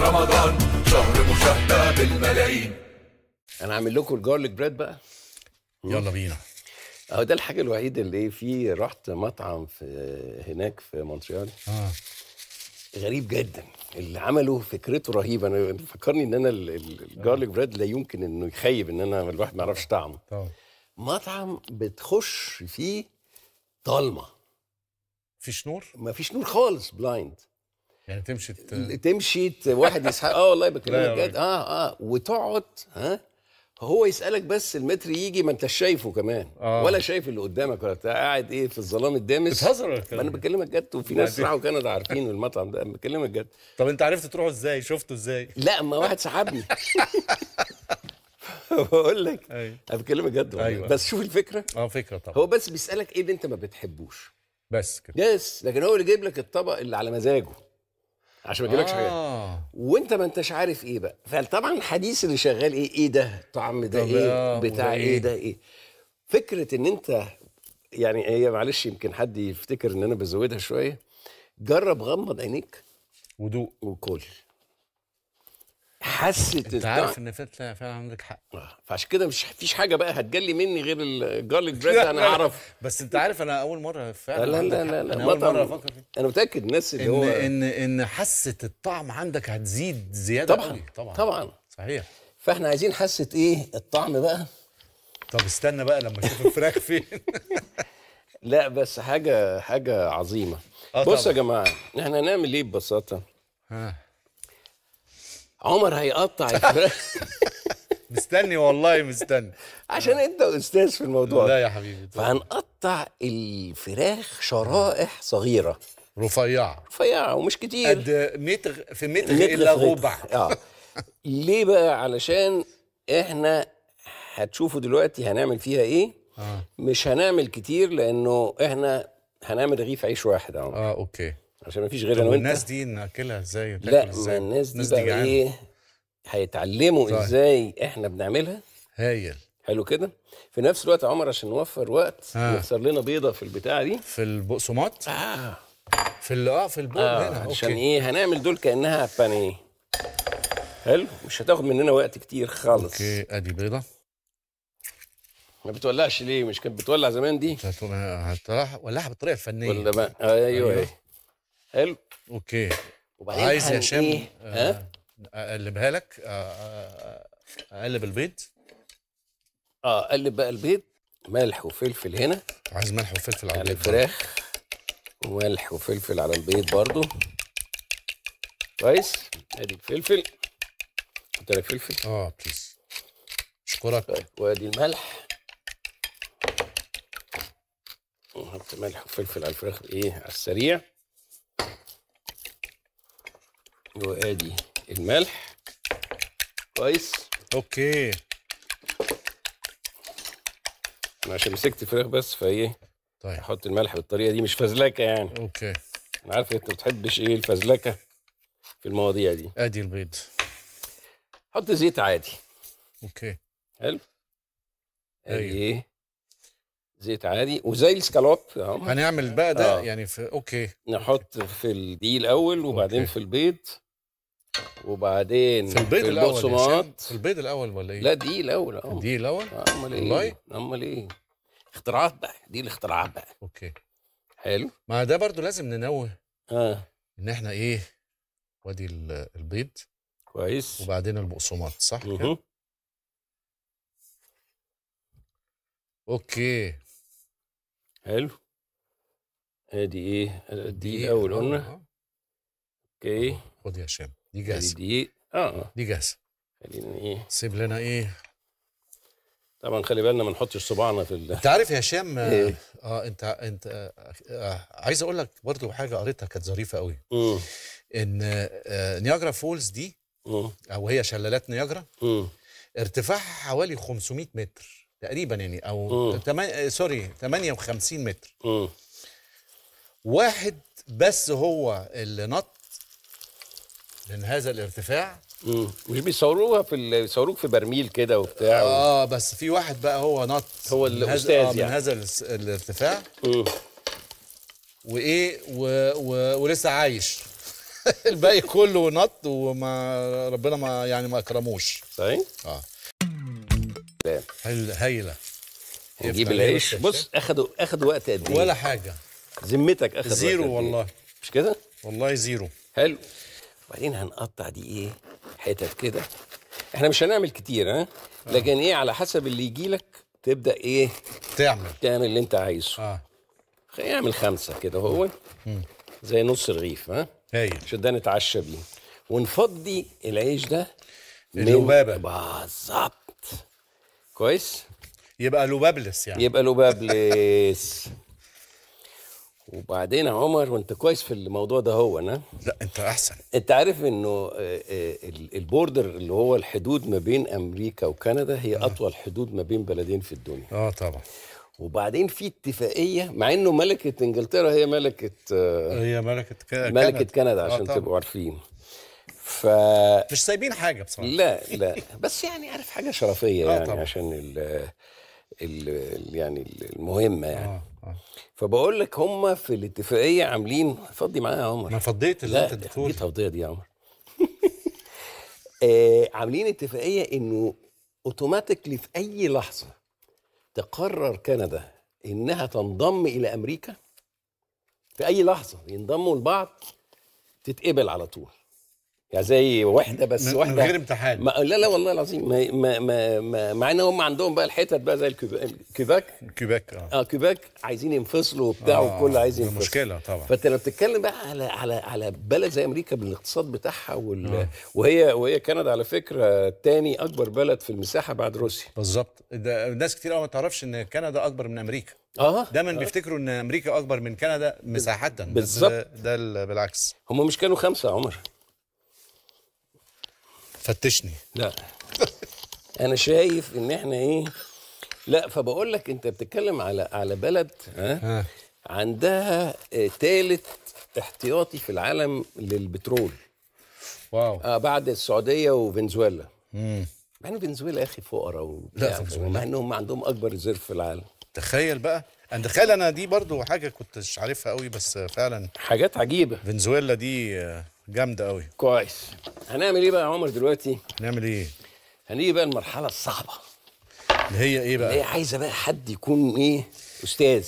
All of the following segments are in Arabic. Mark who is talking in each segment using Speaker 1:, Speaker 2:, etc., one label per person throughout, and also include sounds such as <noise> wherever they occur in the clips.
Speaker 1: رمضان شهر مشاهدة بالملايين أنا عامل لكم الجارليك بريد بقى يلا بينا أهو ده الحاجة الوحيدة اللي في رحت مطعم في هناك في مونتريال آه. غريب جدا اللي عمله فكرته رهيبه انا فكرني ان انا الجارليك بريد لا يمكن انه يخيب ان انا الواحد ما يعرفش طعمه طبعا مطعم بتخش فيه ضلمه مفيش نور مفيش نور خالص بلايند يعني تمشي ت... تمشي ت... واحد يسحق <laughs> اه والله بكلمك بجد اه اه وتقعد ها هو يسالك بس المتر يجي ما انت شايفه كمان آه. ولا شايف اللي قدامك ولا قاعد ايه في الظلام الدامس بتهزر ولا انا بكلمك جد وفي ناس راحوا كندا <laughs> عارفين المطعم ده بكلمك جد طب انت عرفت تروحوا ازاي شفته ازاي لا ما واحد سحبني <laughs> بقول لك أيوه. انا بكلمك جد أيوة. بس شوف الفكره اه فكره طبعا هو بس بيسالك ايه اللي انت ما بتحبوش بس كده بس لكن هو اللي جايب لك الطبق اللي على مزاجه عشان ما اجيلكش آه. حاجه وانت ما انتش عارف ايه بقى فطبعا الحديث اللي شغال ايه ايه ده طعم ده ايه بتاع ايه, إيه ده ايه فكره ان انت يعني هي معلش يمكن حد يفتكر ان انا بزودها شويه جرب غمض عينيك ودوق وكل حست انت عارف
Speaker 2: ان فعلا فعلا عندك حق
Speaker 1: آه، فعشان كده مش فيش حاجه بقى هتجلي مني غير الجارليك بريد <laughs> انا اعرف بس انت عارف انا اول مره فعلا لا لا لا, لا. انا اول مره افكر فيه انا متاكد الناس اللي إن هو ان
Speaker 2: ان حاسه الطعم عندك هتزيد زياده طبعا قوي. طبعا
Speaker 1: طبعا صحيح
Speaker 2: فاحنا عايزين حاسه ايه الطعم بقى طب استنى بقى لما اشوف الفراخ فين <laughs>
Speaker 1: لا بس حاجه حاجه عظيمه آه، بصوا يا جماعه احنا هنعمل ايه ببساطه ها عمر هيقطع <laughs> مستني والله مستني عشان انت استاذ في الموضوع لا يا حبيبي فهنقطع الفراخ شرائح صغيره رفيعه رفيعه ومش كتير قد متر في متر, متر الا ربع اه ليه بقى علشان احنا هتشوفوا دلوقتي هنعمل فيها ايه آه. مش هنعمل كتير لانه احنا هنعمل رغيف عيش واحد اه اوكي عشان ما فيش غير انا وانت الناس دي ناكلها
Speaker 2: ازاي لا ازاي؟ الناس دي, الناس دي بقى ايه
Speaker 1: هيتعلموا ازاي احنا بنعملها هايل حلو كده في نفس الوقت عمر عشان نوفر وقت آه. يخسر لنا بيضه في البتاعه دي في البقسومات اه في اللي اه في البوق آه. هنا عشان ايه هنعمل دول كانها بانيه حلو مش هتاخد مننا وقت كتير خالص اوكي ادي بيضه ما بتولعش ليه مش كانت بتولع زمان دي
Speaker 2: هتولعها بالطريقه الفنيه ولا بقى ايوه, أيوه. أيوة. حلو اوكي
Speaker 1: وبعدين عايز يا هشام إيه؟ آه، اقلبها لك آه، آه، اقلب البيض اه اقلب بقى البيض ملح وفلفل هنا عايز ملح وفلفل على, على يعني البيض الفراخ وملح وفلفل على البيض برضو كويس ادي الفلفل انت لك فلفل اه بليز اشكرك طيب، وادي الملح نحط ملح وفلفل على الفراخ ايه على السريع وادي الملح كويس اوكي انا عشان مسكت فراخ بس فايه طيب احط الملح بالطريقه دي مش فزلكه يعني اوكي انا عارف انت ما بتحبش ايه الفزلكه في المواضيع دي ادي البيض حط زيت عادي اوكي حلو ادي أيوه. زيت عادي وزي السكالوب هنعمل بقى ده آه. يعني في اوكي نحط في الدقيق الاول وبعدين أوكي. في البيض وبعدين في البيض الاول في البيض الاول ولا ايه؟ لا دي الاول اه دي الاول؟ آه، امال ايه؟ امال ايه؟ اختراعات بقى دي الاختراعات بقى اوكي حلو
Speaker 2: ما ده برضو لازم ننوه اه ان احنا ايه وادي البيض كويس وبعدين البقسماط صح كده؟
Speaker 1: اوكي حلو ادي آه، ايه؟ آه، دي, دي الاول قلنا اوكي خد يا هشام دي جاهزه
Speaker 2: اه دي جاهزه ايه سيب لنا ايه
Speaker 1: طبعا خلي بالنا ما نحطش صباعنا في ال... انت عارف يا هشام <laughs> إيه؟ اه انت
Speaker 2: انت آه, آه عايز اقول لك برضه حاجه قريتها كانت ظريفه قوي
Speaker 1: مم. ان
Speaker 2: آه نياجرا فولز دي مم. او هي شلالات نياجرا ارتفاعها حوالي 500 متر تقريبا يعني او مم. آه، سوري 58 متر
Speaker 1: مم. واحد بس هو اللي نط
Speaker 2: لان هذا الارتفاع
Speaker 1: امم بيصوروها في بيصوروك في برميل كده وبتاع اه
Speaker 2: بس في واحد بقى هو نط هو الاستاذ يعني آه من يعني.
Speaker 1: هذا الارتفاع
Speaker 2: امم وايه و... و... ولسه عايش <laughs> الباقي كله نط وما ربنا ما يعني ما اكرموش صحيح
Speaker 1: طيب. اه هايله هيله
Speaker 2: نجيب العيش
Speaker 1: بص اخدوا اخدوا وقت قد ايه ولا حاجه ذمتك اخد زيرو إيه؟ والله مش كده والله زيرو حلو وبعدين هنقطع دي ايه حتت كده احنا مش هنعمل كتير ها آه. لكن ايه على حسب اللي يجي لك تبدا ايه تعمل تعمل اللي انت عايزه اه خلينا نعمل خمسه كده هو زي نص رغيف ها هايل عشان ده نتعشى بيه ونفضي العيش ده لبابه بالظبط كويس يبقى لبابلس يعني يبقى لبابلس وبعدين يا عمر وانت كويس في الموضوع ده هو انا لا انت احسن انت عارف انه آه، آه، البوردر اللي هو الحدود ما بين امريكا وكندا هي آه. اطول حدود ما بين بلدين في الدنيا اه طبعا وبعدين في اتفاقيه مع انه ملكه انجلترا هي ملكه آه، هي ملكه كندا ملكه كندا عشان آه تبقوا عارفين ف مش سايبين حاجه بصراحه لا لا بس يعني عارف حاجه شرفيه آه يعني طبعا. عشان يعني المهمه يعني آه،, آه. فبقول لك هم في الاتفاقيه عاملين فضي معايا يا عمر ما فضيت اللي انت بتقول لا دي يا عمر <laughs> آه عاملين اتفاقيه انه اوتوماتيكلي في اي لحظه تقرر كندا انها تنضم الى امريكا في اي لحظه ينضموا لبعض تتقبل على طول يعني زي وحده بس من وحده من غير امتحان ما لا لا والله العظيم ما ما ما, ما مع ان هم عندهم بقى الحتت بقى زي كيباك كيباك اه اه كيباك عايزين ينفصلوا وبتاع آه والكل عايز ينفصل مشكله طبعا فانت لما بتتكلم بقى على على على بلد زي امريكا بالاقتصاد بتاعها وال آه. وهي وهي كندا على فكره تاني اكبر بلد في المساحه بعد روسيا بالظبط ده ناس كتير قوي ما تعرفش ان كندا اكبر من امريكا اه دايما آه. بيفتكروا ان امريكا اكبر من كندا مساحه بالظبط ده بالعكس هم مش كانوا خمسه يا عمر فتشني لا انا شايف ان احنا ايه لا فبقول لك انت بتتكلم على على بلد ها عندها ثالث آه، احتياطي في العالم للبترول واو آه بعد السعوديه وفنزويلا امم مع ان فنزويلا يا اخي فقراء وبتاع يعني، مع انهم عندهم اكبر ريزيرف في العالم تخيل بقى انا تخيل انا دي برضو حاجه كنتش عارفها قوي بس فعلا حاجات عجيبه فنزويلا دي آه، جامده قوي كويس هنعمل ايه بقى يا عمر دلوقتي هنعمل ايه هنيجي بقى المرحله الصعبه اللي هي ايه بقى اللي هي عايزه بقى حد يكون ايه استاذ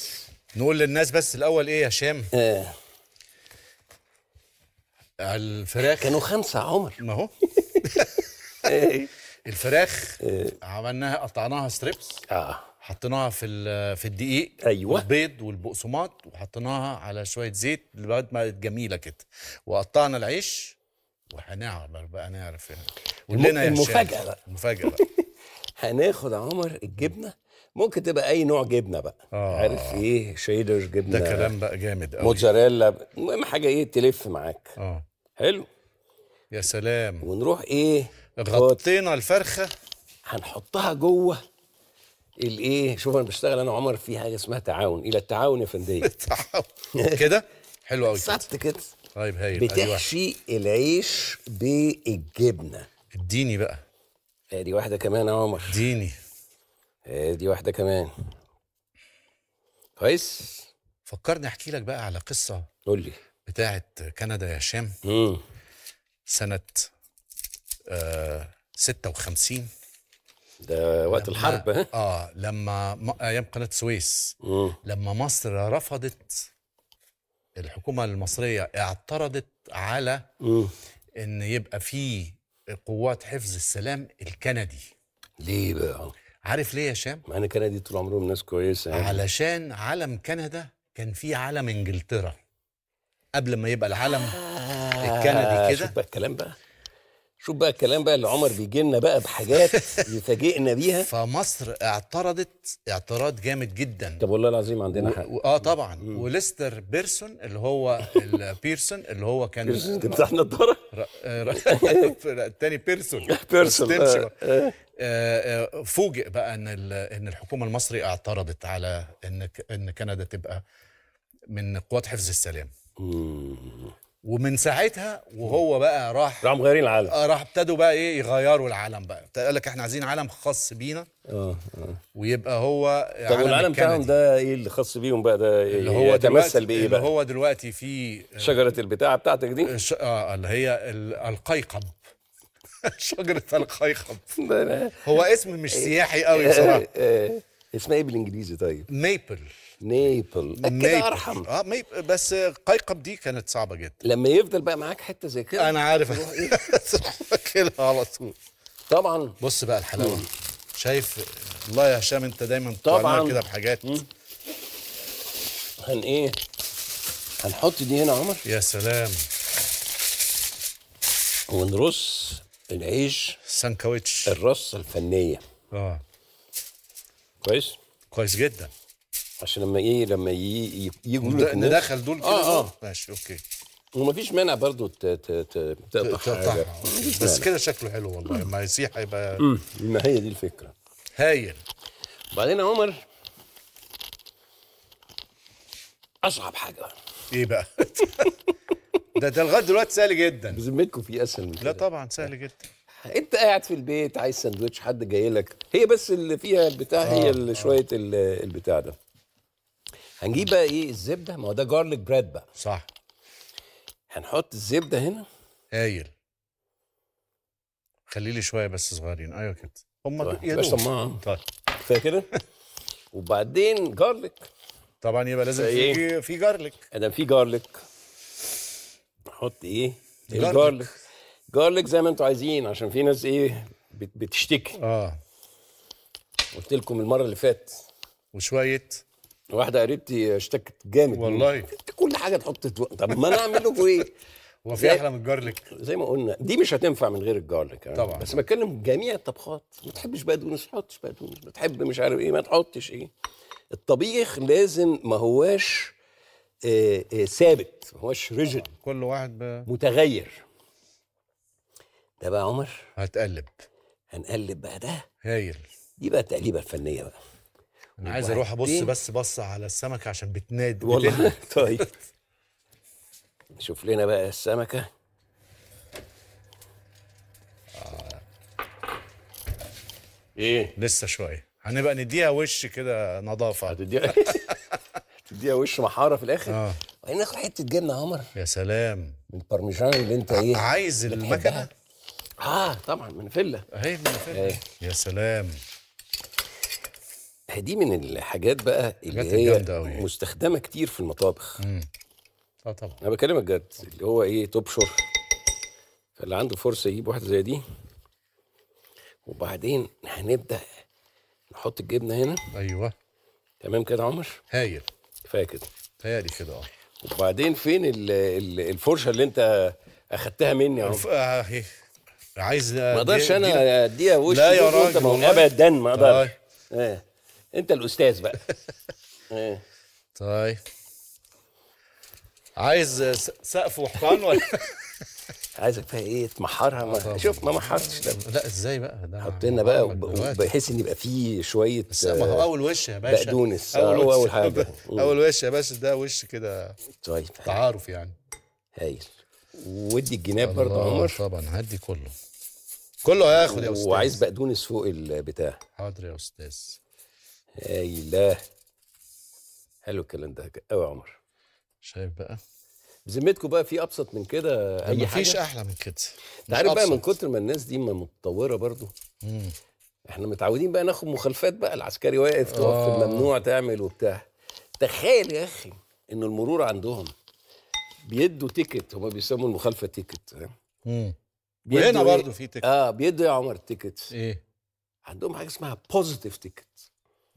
Speaker 1: نقول
Speaker 2: للناس بس الاول ايه يا هشام اه الفراخ كانوا خمسه يا عمر ما هو <laughs> إيه. الفراخ إيه. عملناها قطعناها ستريبس اه حطيناها في في الدقيق ايوه والبيض والبقسماط وحطيناها على شويه زيت لغايه ما جميله كده وقطعنا العيش وهنعمل بقى نعرف يعني قول المفاجاه بقى المفاجاه
Speaker 1: بقى <laughs> هناخد عمر الجبنه ممكن تبقى اي نوع جبنه بقى آه. عارف ايه شيدر جبنه ده كلام بقى جامد قوي موتزاريلا المهم حاجه ايه تلف معاك اه حلو يا سلام ونروح ايه غطينا الفرخه هنحطها جوه الايه شوف انا بشتغل انا وعمر في حاجه اسمها تعاون الى التعاون يا فندم <laughs> تعاون كده حلو قوي بالظبط كده طيب هايل أيوة. بتحشي العيش بالجبنه اديني بقى ادي آه، واحده كمان يا عمر اديني ادي آه، واحده كمان كويس
Speaker 2: فكرني احكي لك بقى على قصه قول لي بتاعت كندا يا هشام سنه آه 56 ده
Speaker 1: وقت الحرب
Speaker 2: اه لما ايام قناه السويس لما مصر رفضت الحكومه المصريه اعترضت على مم. ان يبقى في قوات حفظ السلام الكندي ليه بقى عارف ليه يا شام
Speaker 1: مع ان كندا طول عمرهم ناس كويسه يعني.
Speaker 2: علشان علم كندا
Speaker 1: كان فيه علم انجلترا قبل ما يبقى العلم آه الكندي كده شوف بقى الكلام بقى شوف بقى الكلام بقى اللي عمر بيجي لنا بقى بحاجات يفاجئنا بيها <laughs> فمصر اعترضت اعتراض جامد جدا طب والله العظيم عندنا حق و... اه طبعا
Speaker 2: مم. وليستر بيرسون اللي هو <laughs> بيرسون اللي هو كان بيرسون بتاع النضاره <laughs> الثاني بيرسون بيرسون آه، آه، آه، فوجئ بقى ان ان الحكومه المصري اعترضت على ان ان كندا تبقى من قوات حفظ السلام ومن ساعتها وهو بقى راح
Speaker 1: راح مغيرين العالم آه
Speaker 2: راح ابتدوا بقى ايه يغيروا العالم بقى قال لك احنا عايزين عالم خاص بينا
Speaker 1: اه اه ويبقى هو طب والعالم بتاعهم ده ايه اللي خاص بيهم بقى ده إيه اللي هو يتمثل بايه بقى اللي
Speaker 2: هو دلوقتي في شجره البتاعه بتاعتك دي اه, آه،, آه، اللي هي القيقب <laughs> شجره القيقب هو اسم مش سياحي قوي <laughs> آه، بصراحه
Speaker 1: اسمها ايه بالانجليزي طيب ميبل نيبل اكيد ارحم اه ميب... بس قيقب دي كانت صعبه جدا لما يفضل بقى معاك حته زي
Speaker 2: كده انا عارف إيه؟ <laughs> كده على طول طبعا بص بقى الحلاوه شايف الله يا هشام انت دايما طبعا كده بحاجات
Speaker 1: هن ايه هنحط دي هنا عمر يا سلام ونرص العيش سانكويتش الرصه الفنيه اه كويس كويس جدا عشان لما ايه لما يجوا ندخل دول كده اه اه ماشي اوكي ومفيش مانع برضو تقطع بس كده شكله حلو والله لما يسيح هيبقى ما هي دي الفكره
Speaker 2: هايل بعدين يا عمر
Speaker 1: اصعب حاجه ايه بقى؟ <laughs> ده ده لغايه دلوقتي سهل جدا بذمتكم في اسهل من كده لا طبعا سهل جدا انت قاعد في البيت عايز سندوتش حد جاي لك هي بس اللي فيها البتاع هي آه، اللي آه. شويه البتاع ده هنجيب بقى ايه الزبده ما هو ده جارليك بريد بقى صح هنحط الزبده هنا
Speaker 2: هايل خلي لي شويه بس صغيرين ايوه كده هم يا
Speaker 1: طيب كفايه كده وبعدين جارليك طبعا يبقى لازم إيه؟ في في جارليك انا في جارليك نحط ايه الجارليك جارليك زي ما انتوا عايزين عشان في ناس ايه بتشتكي اه قلت لكم المره اللي فاتت وشويه واحده قريبتي اشتكت جامد والله كل حاجه تحط طب ما انا اعمل لكم ايه <laughs> هو في احلى من الجارليك زي ما قلنا دي مش هتنفع من غير الجارليك يعني. طبعا بس بتكلم جميع الطبخات ما تحبش بقدونس ما تحطش بقدونس بتحب مش عارف ايه ما تحطش ايه الطبيخ لازم ما هواش آآ آه، آآ آه، ثابت ما هواش ريجيد كل واحد ب... متغير ده بقى عمر هتقلب هنقلب بقى ده هايل دي بقى التقليبه الفنيه بقى انا عايز اروح ابص بس
Speaker 2: بص على السمكه عشان بتنادي
Speaker 1: والله <laughs> طيب <laughs> شوف لنا بقى السمكه آه. ايه
Speaker 2: لسه شويه هنبقى نديها وش كده نظافه هتديها <laughs> تديها
Speaker 1: وش محاره في الاخر اه وبعدين ناخد حته جبنه عمر يا سلام من البارميجان اللي انت ايه عايز المكنه اه طبعا من فله اهي من فله إيه. يا سلام دي من الحاجات بقى اللي هي مستخدمه كتير في المطابخ اه طبعا انا بكلمك جد اللي هو ايه تبشر فاللي عنده فرصه يجيب واحده زي دي وبعدين هنبدا نحط الجبنه هنا ايوه تمام كده عمر هايل كفايه كده تهيألي كده اه وبعدين فين الـ الـ الفرشه اللي انت اخدتها مني يا عمر
Speaker 2: آه، عايز ما اقدرش انا اديها وشي لا يا راجل ابدا ما اقدرش
Speaker 1: آه. آه. انت الاستاذ بقى <laughs> إيه. طيب
Speaker 2: عايز سقف وحقان ولا <laughs> عايزك فيها ايه تمحرها ما اه شوف ما محرتش لا ازاي بقى
Speaker 1: ده حطينا بقى بحيث ان يبقى فيه شويه ما هو اول وش يا باشا بقدونس اول وش اول حاجه <laughs> اول
Speaker 2: وش يا باشا ده وش كده طيب تعارف يعني
Speaker 1: هايل ودي الجناب برضه عمر طبعا هدي كله كله هياخد يا استاذ وعايز بقدونس فوق البتاع حاضر يا استاذ هايله حلو الكلام ده قوي يا عمر شايف بقى بذمتكم بقى في ابسط من كده اي مفيش حاجه مفيش احلى من كده انت عارف بقى من كتر ما الناس دي ما متطوره برضو مم. احنا متعودين بقى ناخد مخالفات بقى العسكري واقف تقف آه. الممنوع تعمل وبتاع تخيل يا اخي ان المرور عندهم بيدوا تيكت هما بيسموا المخالفه تيكت وهنا إيه؟ برضه في تيكت اه بيدوا يا عمر تيكت ايه عندهم حاجه اسمها بوزيتيف تيكت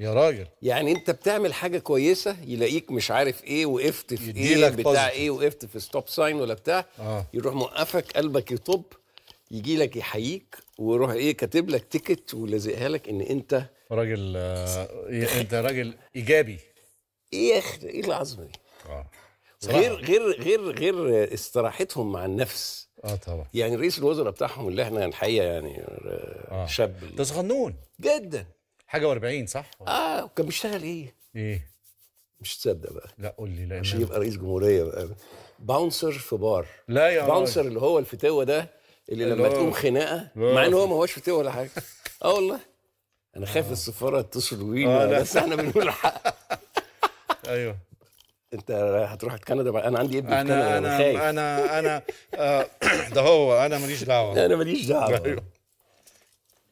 Speaker 1: يا راجل يعني انت بتعمل حاجه كويسه يلاقيك مش عارف ايه وقفت في ايه بتاع بازل. ايه وقفت في ستوب ساين ولا بتاع آه. يروح موقفك قلبك يطب يجي لك يحييك ويروح ايه كاتب لك تيكت ولازقها لك ان انت راجل آه انت راجل ايجابي ايه يا اخي ايه العظمه دي؟ اه غير غير غير غير استراحتهم مع النفس اه طبعا يعني رئيس الوزراء بتاعهم اللي احنا الحقيقه يعني آه،, آه. شاب ده صغنون جدا حاجه و40 صح؟ اه كان بيشتغل ايه؟ ايه؟ مش تصدق بقى لا قول لي لا مش يبقى رئيس جمهوريه بقى باونسر في بار لا يا باونسر اللي هو الفتاوه ده اللي لما تقوم خناقه مع ان هو ما هوش فتوه ولا حاجه اه والله انا خايف آه. السفاره تتصل بينا آه بس احنا بنقول الحق <laughs> ايوه انت هتروح كندا انا عندي ابن في كندا انا انا خايف.
Speaker 2: انا انا آه، <clears throat> ده هو انا ماليش دعوه انا ماليش دعوه أيوه.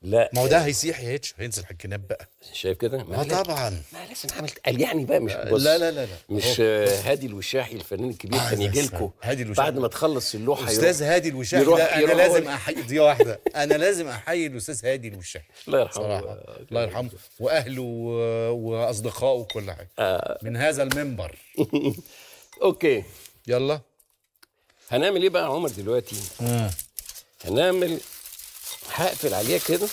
Speaker 1: لا ما هو ده هيسيح يا هيتش هينزل حق الكناب بقى شايف كده؟ آه، ما طبعا ما
Speaker 2: لازم تعمل يعني بقى مش آه، بص لا لا لا, لا. مش
Speaker 1: هادي الوشاحي الفنان الكبير آه، كان يجي لكم بعد ما تخلص اللوحه استاذ هادي الوشاحي يروح ده يروح انا لازم احيي دي واحده انا لازم احيي الاستاذ هادي الوشاحي <laughs> الله يرحمه
Speaker 2: الله يرحمه واهله واصدقائه وكل حاجه آه. من هذا المنبر <laughs>
Speaker 1: اوكي يلا هنعمل ايه بقى يا عمر دلوقتي؟ هنعمل هقفل عليها كده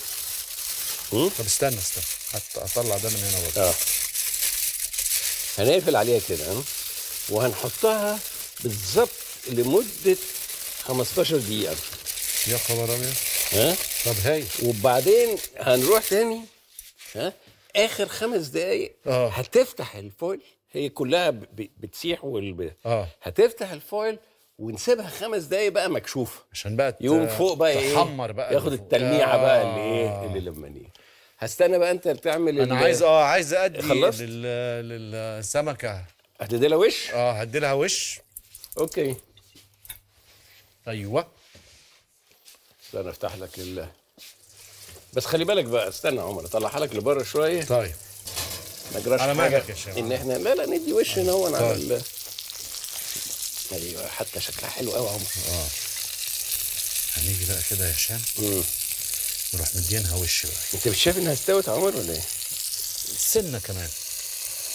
Speaker 1: طب استنى استنى هطلع ده من هنا برضه اه هنقفل عليها كده وهنحطها بالظبط لمده 15 دقيقه يا خبر ابيض ها طب هاي وبعدين هنروح تاني ها اخر خمس دقائق آه. هتفتح الفويل هي كلها بتسيح وال آه. هتفتح الفويل ونسيبها خمس دقايق بقى مكشوفه عشان بقى يقوم فوق بقى إيه؟ تحمر بقى ياخد التلميعه آه بقى اللي آه. ايه اللي لمانيه هستنى بقى انت بتعمل انا عايز اه عايز ادي خلصت؟
Speaker 2: لل... للسمكه هتدي لها
Speaker 1: وش؟ اه هدي لها وش اوكي ايوه استنى افتح لك ال بس خلي بالك بقى استنى يا عمر اطلعها لك لبره شويه طيب ما جراش حاجه ان احنا لا لا ندي وش هنا هو على طيب. دي حتى شكلها حلو قوي يا عمر اه
Speaker 2: هنيجي بقى كده يا هشام نروح مدينها وش بقى
Speaker 1: انت مش شايف انها استوت يا
Speaker 2: عمر ولا ايه؟ سنه كمان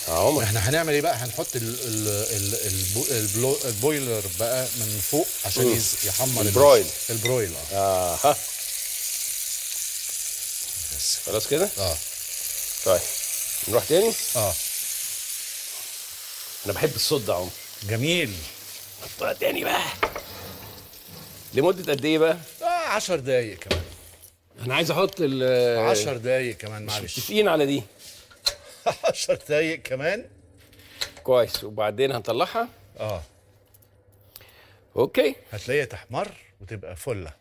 Speaker 2: اه عمر احنا هنعمل ايه بقى؟ هنحط الـ الـ الـ البو البويلر بقى من فوق عشان مم. يحمر البرويل
Speaker 1: البرويل اه اه خلاص كده؟ اه طيب نروح تاني؟ اه انا بحب الصوت ده يا عمر جميل طلع تاني بقى لمده قد ايه بقى؟ اه 10 دقايق كمان انا عايز احط ال 10
Speaker 2: دقايق كمان معلش
Speaker 1: متفقين على دي 10 <laughs> دقايق كمان كويس وبعدين هنطلعها اه اوكي هتلاقيها تحمر
Speaker 2: وتبقى فله